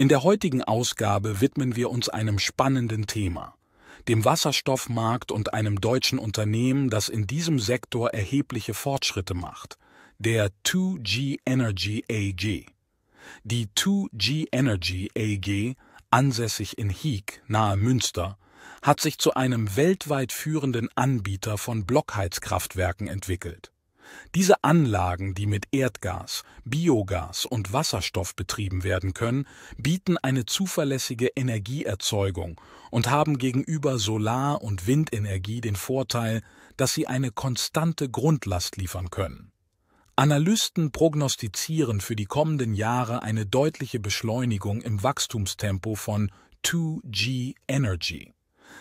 In der heutigen Ausgabe widmen wir uns einem spannenden Thema, dem Wasserstoffmarkt und einem deutschen Unternehmen, das in diesem Sektor erhebliche Fortschritte macht, der 2G Energy AG. Die 2G Energy AG, ansässig in Hieck nahe Münster, hat sich zu einem weltweit führenden Anbieter von Blockheizkraftwerken entwickelt. Diese Anlagen, die mit Erdgas, Biogas und Wasserstoff betrieben werden können, bieten eine zuverlässige Energieerzeugung und haben gegenüber Solar- und Windenergie den Vorteil, dass sie eine konstante Grundlast liefern können. Analysten prognostizieren für die kommenden Jahre eine deutliche Beschleunigung im Wachstumstempo von 2G Energy.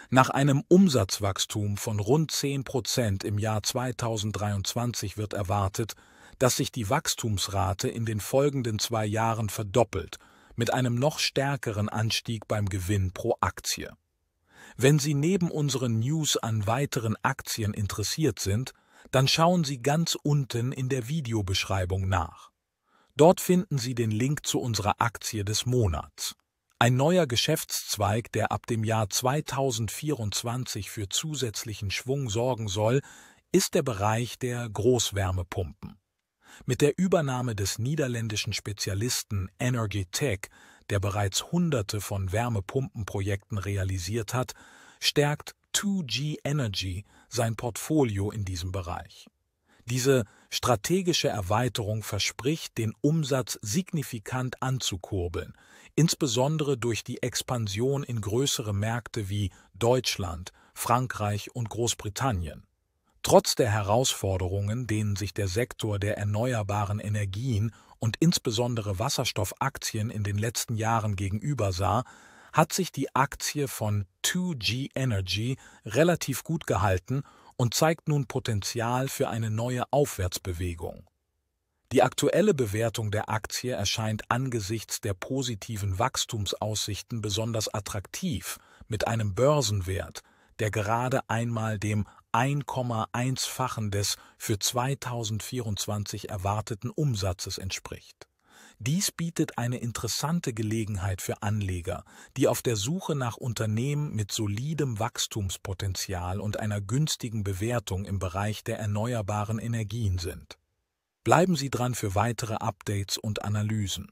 Nach einem Umsatzwachstum von rund 10 Prozent im Jahr 2023 wird erwartet, dass sich die Wachstumsrate in den folgenden zwei Jahren verdoppelt, mit einem noch stärkeren Anstieg beim Gewinn pro Aktie. Wenn Sie neben unseren News an weiteren Aktien interessiert sind, dann schauen Sie ganz unten in der Videobeschreibung nach. Dort finden Sie den Link zu unserer Aktie des Monats. Ein neuer Geschäftszweig, der ab dem Jahr 2024 für zusätzlichen Schwung sorgen soll, ist der Bereich der Großwärmepumpen. Mit der Übernahme des niederländischen Spezialisten Energytech, der bereits hunderte von Wärmepumpenprojekten realisiert hat, stärkt 2G Energy sein Portfolio in diesem Bereich. Diese strategische Erweiterung verspricht, den Umsatz signifikant anzukurbeln, insbesondere durch die Expansion in größere Märkte wie Deutschland, Frankreich und Großbritannien. Trotz der Herausforderungen, denen sich der Sektor der erneuerbaren Energien und insbesondere Wasserstoffaktien in den letzten Jahren gegenüber sah, hat sich die Aktie von 2G Energy relativ gut gehalten und zeigt nun Potenzial für eine neue Aufwärtsbewegung. Die aktuelle Bewertung der Aktie erscheint angesichts der positiven Wachstumsaussichten besonders attraktiv mit einem Börsenwert, der gerade einmal dem 1,1-fachen des für 2024 erwarteten Umsatzes entspricht. Dies bietet eine interessante Gelegenheit für Anleger, die auf der Suche nach Unternehmen mit solidem Wachstumspotenzial und einer günstigen Bewertung im Bereich der erneuerbaren Energien sind. Bleiben Sie dran für weitere Updates und Analysen.